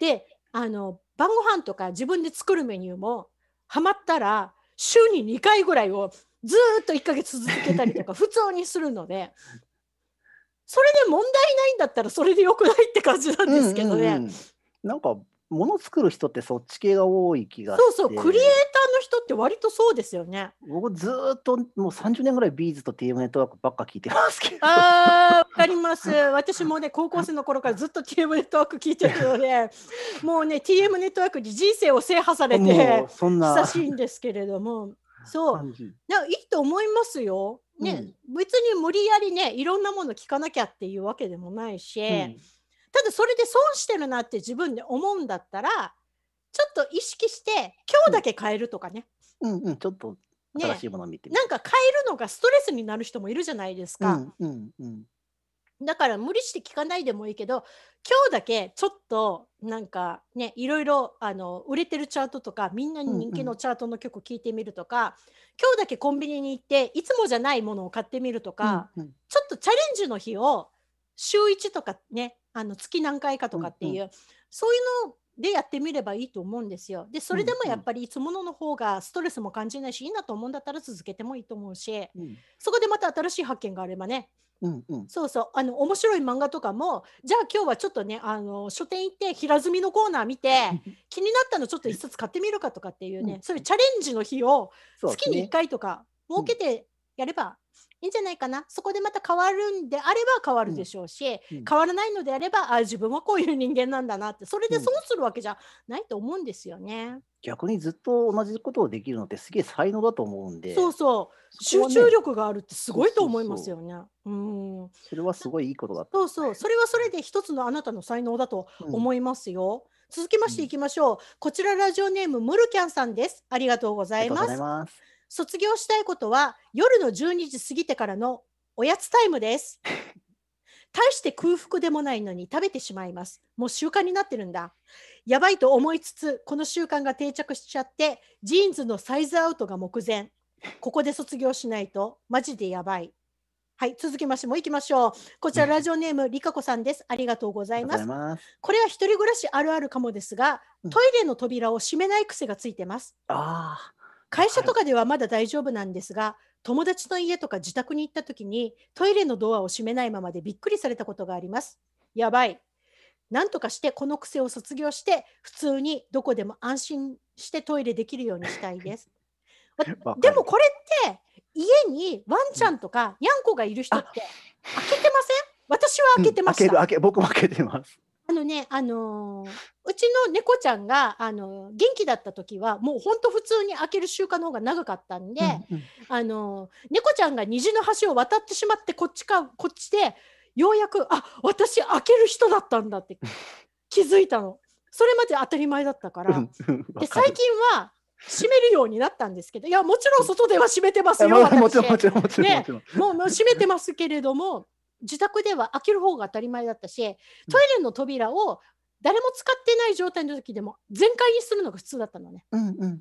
であの晩ご飯とか自分で作るメニューもハマったら週に2回ぐらいをずっと1ヶ月続けたりとか 普通にするのでそれで問題ないんだったらそれでよくないって感じなんですけどね。うんうんうん、なんかもの作る人ってそっち系が多い気がそうそうクリエイターの人って割とそうですよね僕ずっともう三十年ぐらいビーズと TM ネットワークばっか聞いてますけどあわかります私もね高校生の頃からずっと TM ネットワーク聞いてるのでもうね TM ネットワークに人生を制覇されてそんな久しいんですけれどもそういいと思いますよね、うん、別に無理やりねいろんなもの聞かなきゃっていうわけでもないし、うん、ただそれで損してるなって自分で思うんだったらちょっと意識して今日だけ変えるとかね。うん、うん、うん、ちょっと新しいものを見てね、なんか変えるのがストレスになる人もいるじゃないですか。うんうんうん、だから無理して聞かないでもいいけど今日だけちょっとなんかねいろいろあの売れてるチャートとかみんなに人気のチャートの曲聞いてみるとか、うんうん、今日だけコンビニに行っていつもじゃないものを買ってみるとか、うんうん、ちょっとチャレンジの日を週1とかねあの月何回かとかっていう、うんうん、そういうのでやってみればいいと思うんですよ。でそれでもやっぱりいつものの方がストレスも感じないしいいなと思うんだったら続けてもいいと思うし、うん、そこでまた新しい発見があればねうんうん、そうそうあの面白い漫画とかもじゃあ今日はちょっとねあの書店行って平積みのコーナー見て 気になったのちょっと一冊買ってみるかとかっていうね、うん、そういうチャレンジの日を月に1回とか設けてやればいいんじゃないかなそこでまた変わるんであれば変わるでしょうし、うんうん、変わらないのであればあ自分はこういう人間なんだなってそれで損するわけじゃないと思うんですよね。逆にずっと同じことをできるのってすげえ才能だと思うんでそうそう、ね、集中力があるってすごいと思いますよね。うんそれはすごいいいことだそうそうそれはそれで一つのあなたの才能だと思いますよ。続きましていきましょう、こちらラジオネームムルキャンさんですありがとうございます卒業したいことは夜の12時過ぎてからのおやつタイムです。大して空腹でもないのに食べてしまいます。もう習慣になってるんだ。やばいと思いつつ、この習慣が定着しちゃって、ジーンズのサイズアウトが目前。ここで卒業しないと、マジでやばい。はい、続きましてもいきましょう。こちら、ラジオネーム、りかこさんです。ありがとうございます。ますこれは一人暮らしあるあるかもですが、トイレの扉を閉めない癖がついてます。ああ。会社とかではまだ大丈夫なんですが、友達の家とか自宅に行った時にトイレのドアを閉めないままでびっくりされたことがあります。やばい。なんとかしてこの癖を卒業して普通にどこでも安心してトイレできるようにしたいです。でもこれって家にワンちゃんとかにゃんこがいる人って開けてません私は開けてました、うん、開ける開け僕も開けてますあのね、あのー、うちの猫ちゃんが、あのー、元気だった時はもう本当普通に開ける習慣の方が長かったんで、うんうん、あのー、猫ちゃんが虹の橋を渡ってしまってこっちかこっちでようやくあ私開ける人だったんだって 気づいたの。それまで当たり前だったから。で最近は閉めるようになったんですけど、いや、もちろん外では閉めてますよ。もちろん、もちろん、もちろん。もう閉めてますけれども、自宅では開ける方が当たり前だったしトイレの扉を誰も使ってない状態の時でも全開にするのが普通だったのね。うん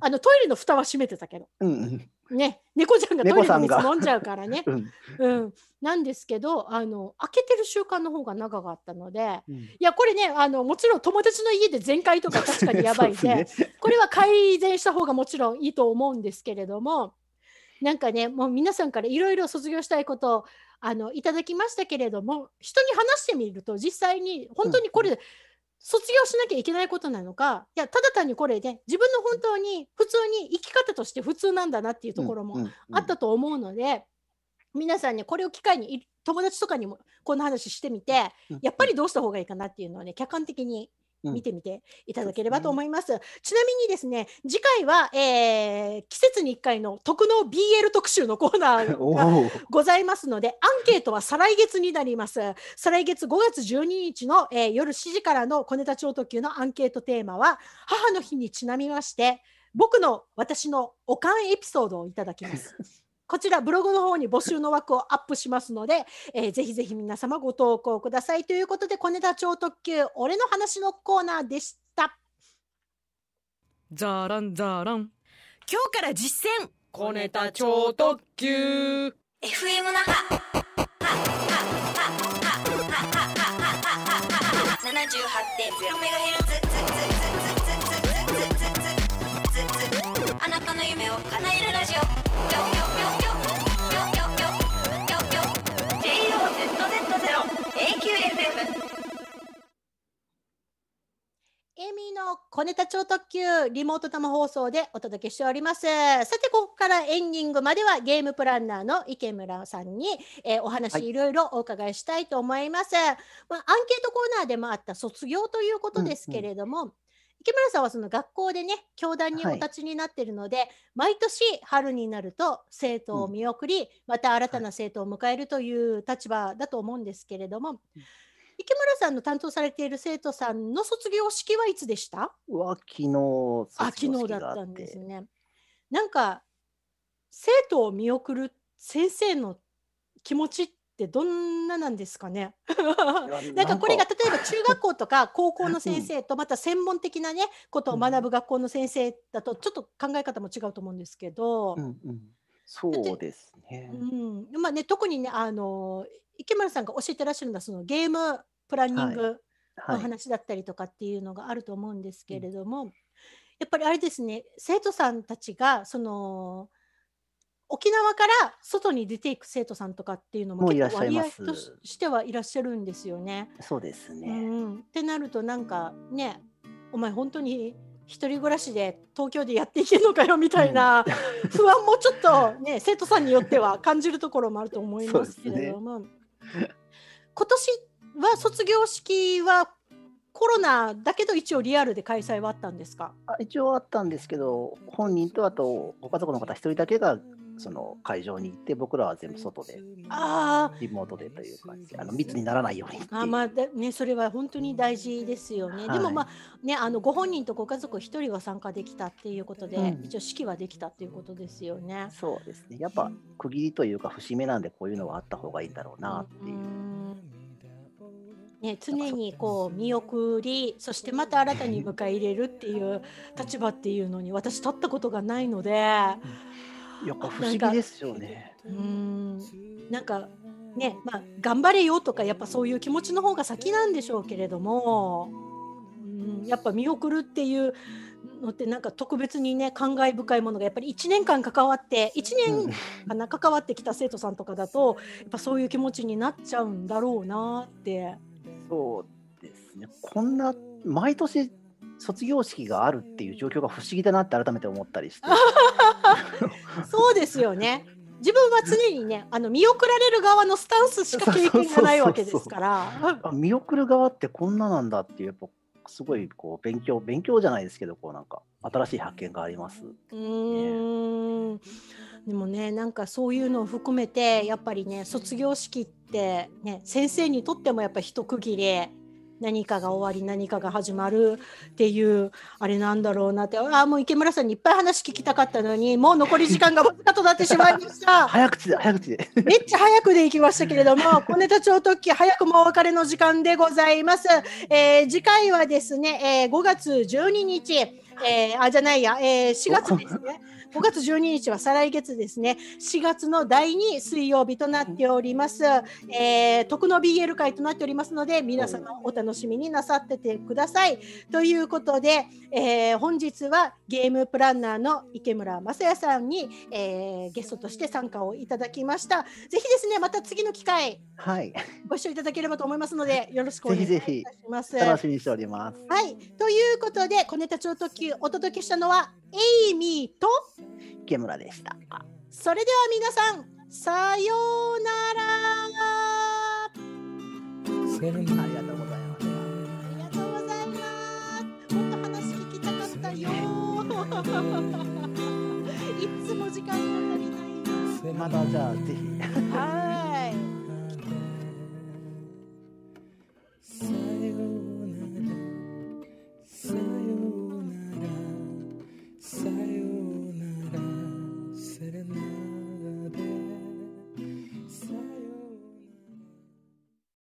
あのトイレの蓋は閉めてたけど。うんうんね、猫ちゃんがトイレの水飲んじゃうからね。うん、うん、なんですけどあの開けてる習慣の方が長かったので、うん、いやこれねあのもちろん友達の家で全開とか確かにやばいんで ね、これは改善した方がもちろんいいと思うんですけれどもなんかねもう皆さんからいろいろ卒業したいことあのいただきましたけれども人に話してみると実際に本当にこれ、卒業しなきゃいけないことなのかいやただ単にこれで、ね、自分の本当に普通に生き方として普通なんだなっていうところもあったと思うので、うんうんうん、皆さんねこれを機会に友達とかにもこの話してみて、やっぱりどうした方がいいかなっていうのをね客観的に見てみていただければと思います。うんちなみにですね、次回は、えー、季節に1回の特納 BL 特集のコーナーが ございますので、アンケートは再来月になります。再来月5月12日の、えー、夜7時からの小ネタ超特急のアンケートテーマは、母の日にちなみまして、僕の私のおかんエピソードをいただきます。こちらブログの方に募集の枠をアップしますので、えー、ぜひぜひ皆様ご投稿くださいということで小ネタ超特急俺の話のコーナーでしたザランザラン今日から実践小ネタ超特急 FM 那覇78.0メガヘルツあなたの夢を叶えるラジオエミの小ネタ超特急リモート生放送でお届けしておりますさてここからエンディングまではゲームプランナーの池村さんに、えー、お話いろいろお伺いしたいと思います、はい、まあ、アンケートコーナーでもあった卒業ということですけれども、うんうん、池村さんはその学校でね教壇にお立ちになってるので、はい、毎年春になると生徒を見送り、うん、また新たな生徒を迎えるという立場だと思うんですけれども、はい池村さんの担当されている生徒さんの卒業式はいつでしたは昨日あ昨日だったんですね。なんか生徒を見送る先生の気持ちってどんななんですかね なんかこれが例えば中学校とか高校の先生とまた専門的なねことを学ぶ学校の先生だとちょっと考え方も違うと思うんですけど、うんうんそうですね。うん、まあね特にねあの池村さんが教えてらっしゃるのはそのゲームプランニングの話だったりとかっていうのがあると思うんですけれども、はいはい、やっぱりあれですね生徒さんたちがその沖縄から外に出ていく生徒さんとかっていうのも結構割合としてはいらっしゃるんですよね。そうですね、うん、ってなるとなんかねお前本当に一人暮らしで東京でやっていけるのかよみたいな不安もちょっとね、生徒さんによっては感じるところもあると思いますけれども、ね、今年は卒業式はコロナだけど一応リアルで開催はあったんですか一応あったんですけど本人とあとご家族の方一人だけがその会場に行って僕らは全部外であリモートでという感じあの密にならないようにあまあねそれは本当に大事ですよね、はい、でもまあねあのご本人とご家族一人は参加できたっていうことで、うん、一応式はできたっていうことですよねそうですねやっぱ区切りというか節目なんでこういうのはあった方がいいんだろうなっていう。ね、常にこう見送りそしてまた新たに迎え入れるっていう立場っていうのに私立ったことがないので。やっぱ不思議ですよね。うんなんかねまあ頑張れよとかやっぱそういう気持ちの方が先なんでしょうけれども、うん、やっぱ見送るっていうのってなんか特別にね感慨深いものがやっぱり1年間関わって1年かな関わってきた生徒さんとかだとやっぱそういう気持ちになっちゃうんだろうなって。そうですねこんな毎年卒業式があるっていう状況が不思議だなって改めて思ったりして そうですよね自分は常にねあの見送られる側のスタンスしか経験がないわけですから見送る側ってこんななんだっていうやっぱすごいこう勉強勉強じゃないですけどこうなんか新しい発見があります。うん、ね、でもねなんかそういうのを含めてやっぱりね卒業式って、ね、先生にとってもやっぱ一区切り何かが終わり何かが始まるっていうあれなんだろうなってああもう池村さんにいっぱい話聞きたかったのにもう残り時間がわずかとなってしまいました早口で早口でめっちゃ早くでいきましたけれども小ネタ超特急早くもお別れの時間でございます、えー、次回はですね、えー、5月12日えー、あじゃないや、えー、4月ですね。5月12日は再来月ですね、4月の第2水曜日となっております。えー、徳の BL 会となっておりますので、皆様お楽しみになさっててください。ということで、えー、本日はゲームプランナーの池村雅也さんに、えー、ゲストとして参加をいただきました。ぜひですね、また次の機会、はい、ご視聴いただければと思いますので、よろしくお願いいたします。ぜひぜひ楽しみにしております。はい、ということで、小ネタ超特急お届けしたのはエイミーと池村でした。それでは皆さん、さようなら。ありがとうございます。ありがとうございます。もっと話聞きたかったよ。いつも時間が足りない。またじゃあぜひ。はい。さようなら。